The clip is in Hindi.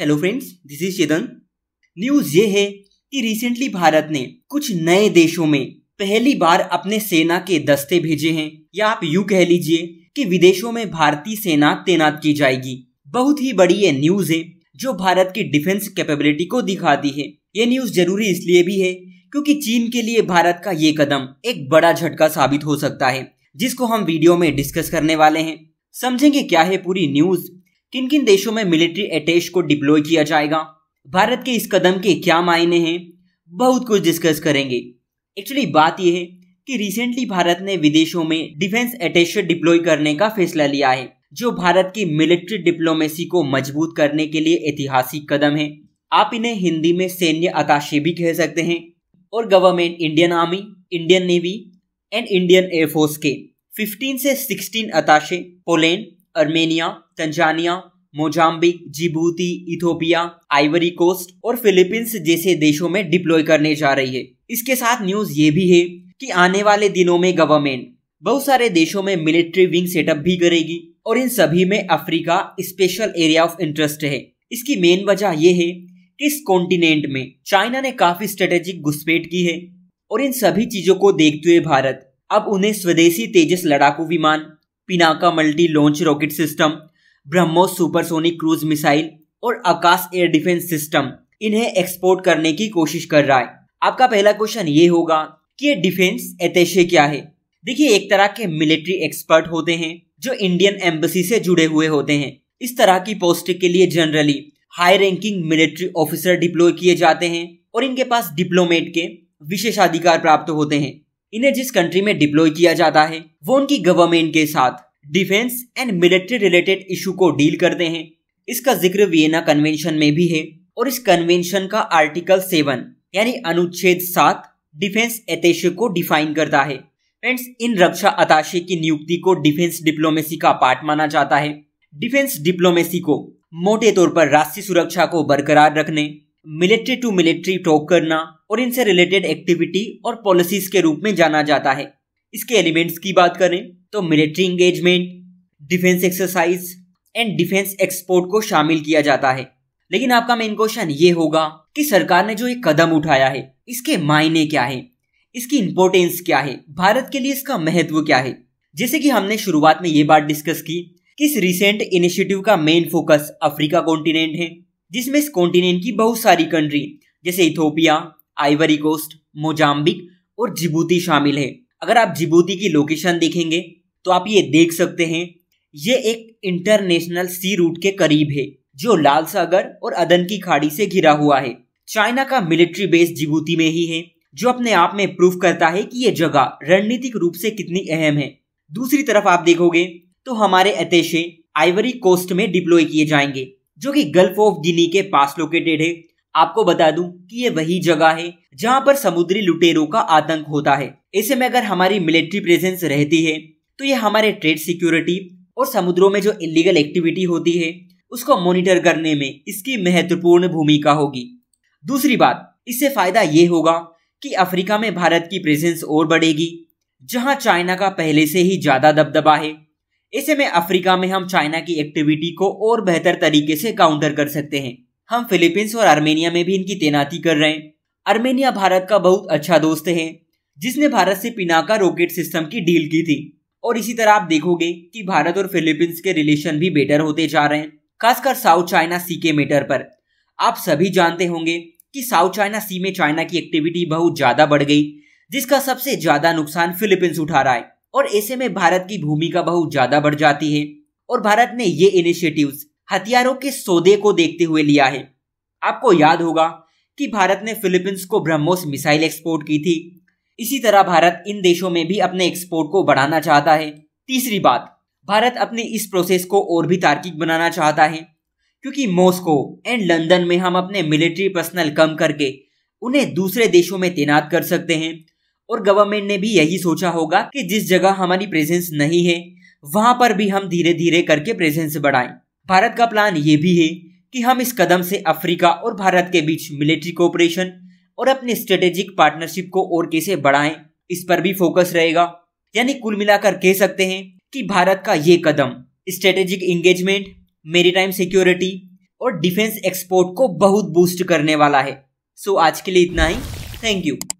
hello friends this is Chetan news ये है कि रिसेंटली भारत ने कुछ नए देशों में पहली बार अपने सेना के दस्ते भेजे हैं या आप यू कह लीजिए कि विदेशों में भारतीय सेना तैनात की जाएगी बहुत ही बड़ी ये न्यूज है जो भारत की डिफेंस कैपेबिलिटी को दिखाती है ये न्यूज जरूरी इसलिए भी है क्योंकि चीन के लिए भारत का ये कदम एक बड़ा झटका साबित हो सकता है जिसको हम वीडियो में डिस्कस करने वाले हैं समझेंगे क्या है पूरी न्यूज किन किन देशों में मिलिट्री अटैच को डिप्लॉय किया जाएगा भारत के इस कदम के क्या मायने हैं बहुत कुछ डिस्कस करेंगे एक्चुअली बात यह है कि रिसेंटली भारत ने विदेशों में डिफेंस अटैच डिप्लॉय करने का फैसला लिया है जो भारत की मिलिट्री डिप्लोमेसी को मजबूत करने के लिए ऐतिहासिक कदम है आप इन्हें हिंदी में सैन्य अताशे भी कह सकते हैं और government Indian army Indian navy and Indian air force के 15 से 16 attache Poland Armenia Tanzania Mozambique Djibouti Ethiopia Ivory Coast और फिलीपींस जैसे देशों में डिप्लॉय करने जा रही है इसके साथ न्यूज ये भी है कि आने वाले दिनों में गवर्नमेंट बहुत सारे देशों में मिलिट्री विंग सेटअप भी करेगी और इन सभी में Africa special area of interest है इसकी मेन वजह यह है कि इस कॉन्टिनेंट में चाइना ने काफी स्ट्रेटेजिक घुसपैठ की है और इन सभी चीजों को देखते हुए भारत अब उन्हें स्वदेशी तेजस लड़ाकू विमान Pinaka multi launch rocket system BrahMos supersonic cruise missile और आकाश एयर डिफेंस सिस्टम इन्हें एक्सपोर्ट करने की कोशिश कर रहा है आपका पहला क्वेश्चन ये होगा कि ये डिफेंस एतेशे क्या है देखिए एक तरह के मिलिट्री एक्सपर्ट होते हैं जो इंडियन एम्बेसी से जुड़े हुए होते हैं इस तरह की पोस्ट के लिए generally high ranking military officer deploy किए जाते हैं और इनके पास डिप्लोमेट के विशेषाधिकार प्राप्त होते हैं इन्हें जिस कंट्री में डिप्लॉय किया जाता है वो उनकी गवर्नमेंट के साथ defence and military related issue को डील करते हैं इसका जिक्र वियना कन्वेंशन में भी है और इस कन्वेंशन का आर्टिकल सेवन यानी अनुच्छेद सात डिफेंस एतेशे को डिफाइन करता है फ्रेंड्स इन रक्षा अताशे की नियुक्ति को डिफेंस डिप्लोमेसी का पार्ट माना जाता है डिफेंस डिप्लोमेसी को मोटे तौर पर राष्ट्रीय सुरक्षा को बरकरार रखने मिलिट्री टू मिलिट्री टॉक करना और इनसे रिलेटेड एक्टिविटी और पॉलिसीज के रूप में जाना जाता है इसके एलिमेंट्स की बात करें तो military engagement defence exercise and defence export को शामिल किया जाता है लेकिन आपका मेन क्वेश्चन ये होगा कि सरकार ने जो ये कदम उठाया है इसके मायने क्या है इसकी इम्पोर्टेंस क्या है भारत के लिए इसका महत्व क्या है जैसे कि हमने शुरुआत में ये बात डिस्कस की कि इस रिसेंट इनिशिएटिव का मेन फोकस अफ्रीका कॉन्टिनेंट है जिसमें इस कॉन्टिनेंट की बहुत सारी कंट्री जैसे इथोपिया आइवरी कोस्ट मोजाम्बिक और जिबूती शामिल है अगर आप जिबूती की लोकेशन देखेंगे तो आप ये देख सकते हैं ये एक इंटरनेशनल सी रूट के करीब है जो लाल सागर और अदन की खाड़ी से घिरा हुआ है चाइना का मिलिट्री बेस जिबूती में ही है जो अपने आप में प्रूफ करता है कि ये जगह रणनीतिक रूप से कितनी अहम है दूसरी तरफ आप देखोगे तो हमारे अतेशे आइवरी कोस्ट में डिप्लॉय किए जाएंगे जो कि गल्फ ऑफ गिनी के पास लोकेटेड है आपको बता दूं कि ये वही जगह है जहां पर समुद्री लुटेरों का आतंक होता है ऐसे में अगर हमारी मिलिट्री प्रेजेंस रहती है तो ये हमारे ट्रेड सिक्योरिटी और समुद्रों में जो इलीगल एक्टिविटी होती है उसको मॉनिटर करने में इसकी महत्वपूर्ण भूमिका होगी दूसरी बात इससे फायदा ये होगा कि अफ्रीका में भारत की प्रेजेंस और बढ़ेगी जहां चाइना का पहले से ही ज्यादा दबदबा है ऐसे में अफ्रीका में हम चाइना की एक्टिविटी को और बेहतर तरीके से काउंटर कर सकते हैं हम फिलीपींस और आर्मेनिया में भी इनकी तैनाती कर रहे हैं आर्मेनिया भारत का बहुत अच्छा दोस्त है जिसने भारत से पिनाका रॉकेट सिस्टम की डील की थी और इसी तरह आप देखोगे कि भारत और फिलीपींस के रिलेशन भी बेटर होते जा रहे हैं खासकर साउथ चाइना सी के मेटर पर आप सभी जानते होंगे कि साउथ चाइना सी में चाइना की एक्टिविटी बहुत ज्यादा बढ़ गई जिसका सबसे ज्यादा नुकसान फिलीपींस उठा रहा है और ऐसे में भारत की भूमिका बहुत ज्यादा बढ़ जाती है और भारत ने ये इनिशिएटिव्स हथियारों के सौदे को देखते हुए लिया है आपको याद होगा कि भारत ने फिलीपींस को ब्रह्मोस मिसाइल एक्सपोर्ट की थी इसी तरह भारत इन देशों में भी अपने एक्सपोर्ट को बढ़ाना चाहता है तीसरी बात भारत अपने इस प्रोसेस को और भी तार्किक बनाना चाहता है क्योंकि मॉस्को एंड लंदन में हम अपने मिलिट्री पर्सनल कम करके उन्हें दूसरे देशों में तैनात कर सकते हैं और गवर्नमेंट ने भी यही सोचा होगा कि जिस जगह हमारी प्रेजेंस नहीं है वहां पर भी हम धीरे धीरे करके प्रेजेंस बढ़ाएं भारत का प्लान ये भी है कि हम इस कदम से अफ्रीका और भारत के बीच मिलिट्री कोऑपरेशन और अपने स्ट्रेटेजिक पार्टनरशिप को और कैसे बढ़ाएं इस पर भी फोकस रहेगा यानी कुल मिलाकर कह सकते हैं कि भारत का ये कदम स्ट्रेटेजिक एंगेजमेंट मेरीटाइम सिक्योरिटी और डिफेंस एक्सपोर्ट को बहुत बूस्ट करने वाला है सो so, आज के लिए इतना ही थैंक यू